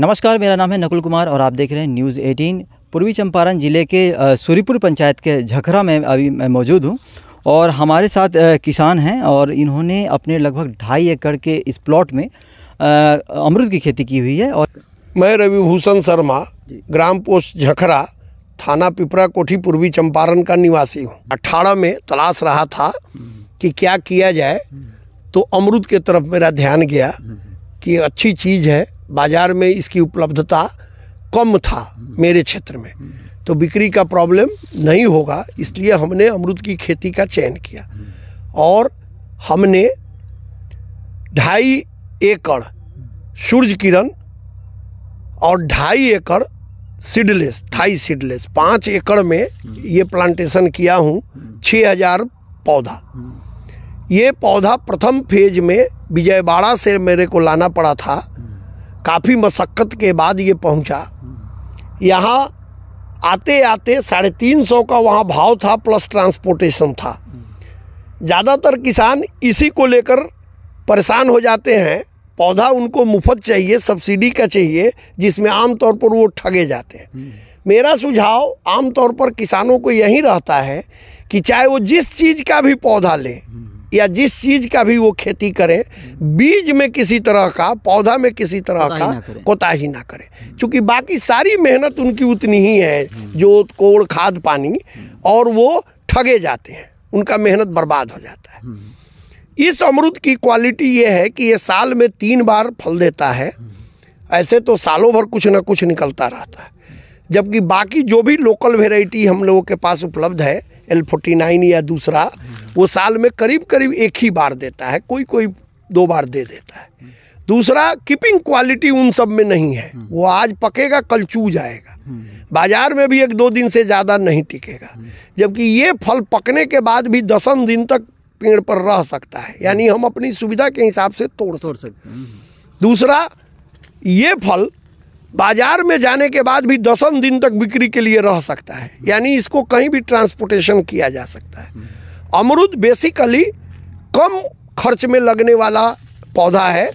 नमस्कार मेरा नाम है नकुल कुमार और आप देख रहे हैं न्यूज़ एटीन पूर्वी चंपारण ज़िले के सूरीपुर पंचायत के झखरा में अभी मैं मौजूद हूँ और हमारे साथ किसान हैं और इन्होंने अपने लगभग ढाई एकड़ के इस प्लॉट में अमरुद की खेती की हुई है और मैं रविभूषण शर्मा ग्राम पोस्ट झखरा थाना पिपरा कोठी पूर्वी चंपारण का निवासी हूँ अट्ठारह में तलाश रहा था कि क्या किया जाए तो अमरुद के तरफ मेरा ध्यान गया हम्म। कि अच्छी चीज़ है बाज़ार में इसकी उपलब्धता कम था मेरे क्षेत्र में तो बिक्री का प्रॉब्लम नहीं होगा इसलिए हमने अमरुद की खेती का चयन किया और हमने ढाई एकड़ सूर्य किरण और ढाई एकड़ सीडलेस थाई सीडलेस पाँच एकड़ में ये प्लांटेशन किया हूँ छः हजार पौधा ये पौधा प्रथम फेज में विजयवाड़ा से मेरे को लाना पड़ा था काफ़ी मशक्क़त के बाद ये पहुंचा यहाँ आते आते साढ़े तीन सौ का वहाँ भाव था प्लस ट्रांसपोर्टेशन था ज़्यादातर किसान इसी को लेकर परेशान हो जाते हैं पौधा उनको मुफ्त चाहिए सब्सिडी का चाहिए जिसमें आमतौर पर वो ठगे जाते हैं हम्म। मेरा सुझाव आमतौर पर किसानों को यही रहता है कि चाहे वो जिस चीज़ का भी पौधा लें हम्म। या जिस चीज़ का भी वो खेती करे बीज में किसी तरह का पौधा में किसी तरह का कोताही ना करे क्योंकि बाकी सारी मेहनत उनकी उतनी ही है जो कोड़ खाद पानी और वो ठगे जाते हैं उनका मेहनत बर्बाद हो जाता है इस अमरुद की क्वालिटी ये है कि ये साल में तीन बार फल देता है ऐसे तो सालों भर कुछ ना कुछ निकलता रहता है जबकि बाकी जो भी लोकल वेराइटी हम लोगों के पास उपलब्ध है एल फोर्टी नाइन या दूसरा वो साल में करीब करीब एक ही बार देता है कोई कोई दो बार दे देता है दूसरा कीपिंग क्वालिटी उन सब में नहीं है वो आज पकेगा कल चू जाएगा बाजार में भी एक दो दिन से ज़्यादा नहीं टिकेगा जबकि ये फल पकने के बाद भी दसम दिन तक पेड़ पर रह सकता है यानी हम अपनी सुविधा के हिसाब से तोड़ तोड़ सकते हैं दूसरा ये फल बाजार में जाने के बाद भी दसन दिन तक बिक्री के लिए रह सकता है यानी इसको कहीं भी ट्रांसपोर्टेशन किया जा सकता है अमरुद बेसिकली कम खर्च में लगने वाला पौधा है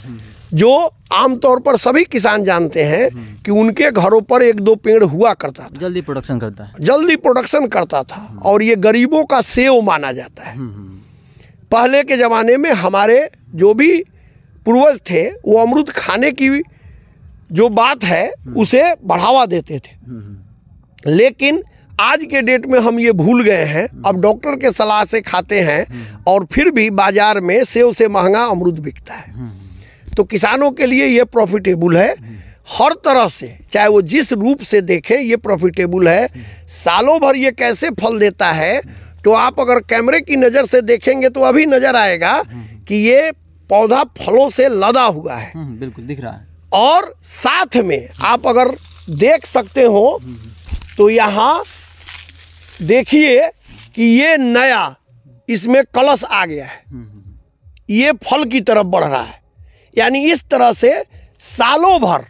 जो आमतौर पर सभी किसान जानते हैं कि उनके घरों पर एक दो पेड़ हुआ करता था जल्दी प्रोडक्शन करता है जल्दी प्रोडक्शन करता था और ये गरीबों का सेव माना जाता है हम्म, हम्म। पहले के ज़माने में हमारे जो भी पूर्वज थे वो अमरुद खाने की जो बात है हम्म। उसे बढ़ावा देते थे हम्म, हम्म। लेकिन आज के डेट में हम ये भूल गए हैं अब डॉक्टर के सलाह से खाते हैं और फिर भी बाजार में सेव से महंगा अमरुद बिकता है तो किसानों के लिए ये प्रॉफिटेबल है हर तरह से चाहे वो जिस रूप से देखें ये प्रॉफिटेबल है सालों भर ये कैसे फल देता है तो आप अगर कैमरे की नज़र से देखेंगे तो अभी नज़र आएगा कि ये पौधा फलों से लदा हुआ है बिल्कुल दिख रहा है और साथ में आप अगर देख सकते हो तो यहाँ देखिए कि ये नया इसमें कलश आ गया है ये फल की तरफ बढ़ रहा है यानी इस तरह से सालों भर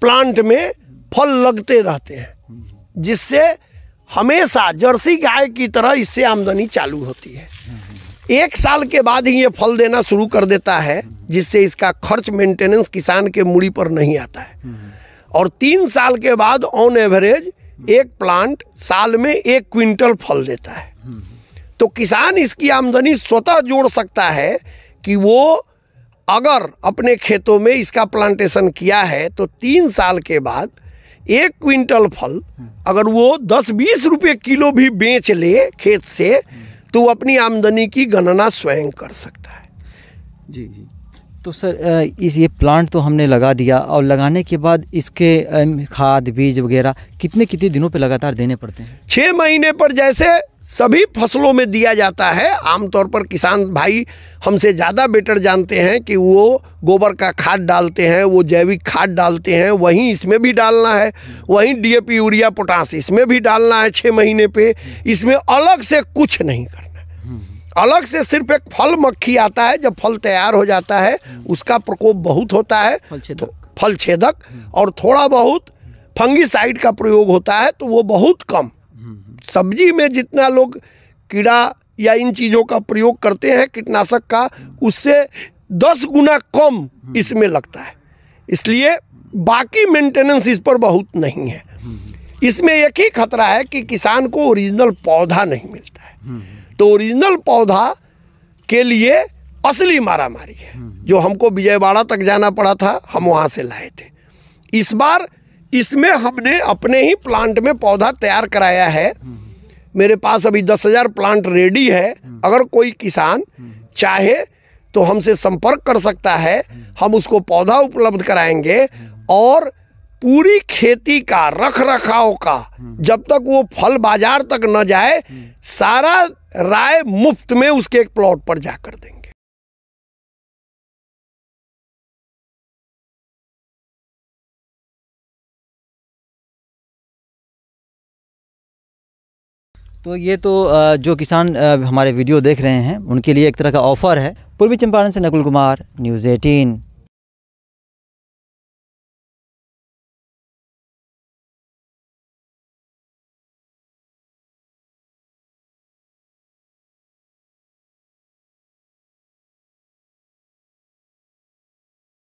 प्लांट में फल लगते रहते हैं जिससे हमेशा जर्सी गाय की तरह इससे आमदनी चालू होती है एक साल के बाद ही ये फल देना शुरू कर देता है जिससे इसका खर्च मेंटेनेंस किसान के मुड़ी पर नहीं आता है हम्म, हम्म। और तीन साल के बाद ऑन एवरेज एक प्लांट साल में एक क्विंटल फल देता है हम्म, तो किसान इसकी आमदनी स्वतः जोड़ सकता है कि वो अगर अपने खेतों में इसका प्लांटेशन किया है तो तीन साल के बाद एक क्विंटल फल अगर वो दस बीस रुपये किलो भी बेच ले खेत से तो वो अपनी आमदनी की गणना स्वयं कर सकता है जी जी तो सर इस ये प्लांट तो हमने लगा दिया और लगाने के बाद इसके खाद बीज वगैरह कितने कितने दिनों पे लगातार देने पड़ते हैं छः महीने पर जैसे सभी फसलों में दिया जाता है आमतौर पर किसान भाई हमसे ज़्यादा बेटर जानते हैं कि वो गोबर का खाद डालते हैं वो जैविक खाद डालते हैं वहीं इसमें भी डालना है वहीं डी यूरिया पोटास इसमें भी डालना है छः महीने पर इसमें अलग से कुछ नहीं करना अलग से सिर्फ एक फल मक्खी आता है जब फल तैयार हो जाता है उसका प्रकोप बहुत होता है फल छेदक तो और थोड़ा बहुत फंगिसाइड का प्रयोग होता है तो वो बहुत कम सब्जी में जितना लोग कीड़ा या इन चीज़ों का प्रयोग करते हैं कीटनाशक का उससे दस गुना कम इसमें लगता है इसलिए बाकी मेंटेनेंस इस पर बहुत नहीं है इसमें एक ही खतरा है कि किसान को ओरिजिनल पौधा नहीं मिलता है तो ओरिजिनल पौधा के लिए असली मारा मारी है जो हमको विजयवाड़ा तक जाना पड़ा था हम वहाँ से लाए थे इस बार इसमें हमने अपने ही प्लांट में पौधा तैयार कराया है मेरे पास अभी दस हज़ार प्लांट रेडी है अगर कोई किसान चाहे तो हमसे संपर्क कर सकता है हम उसको पौधा उपलब्ध कराएंगे और पूरी खेती का रख रखाव का हम्म। जब तक वो फल बाजार तक न जाए हम्म। सारा राय मुफ्त में उसके एक प्लॉट पर जाकर देंगे तो ये तो जो किसान हमारे वीडियो देख रहे हैं उनके लिए एक तरह का ऑफ़र है पूर्वी चंपारण से नकुल कुमार न्यूज़ एटीन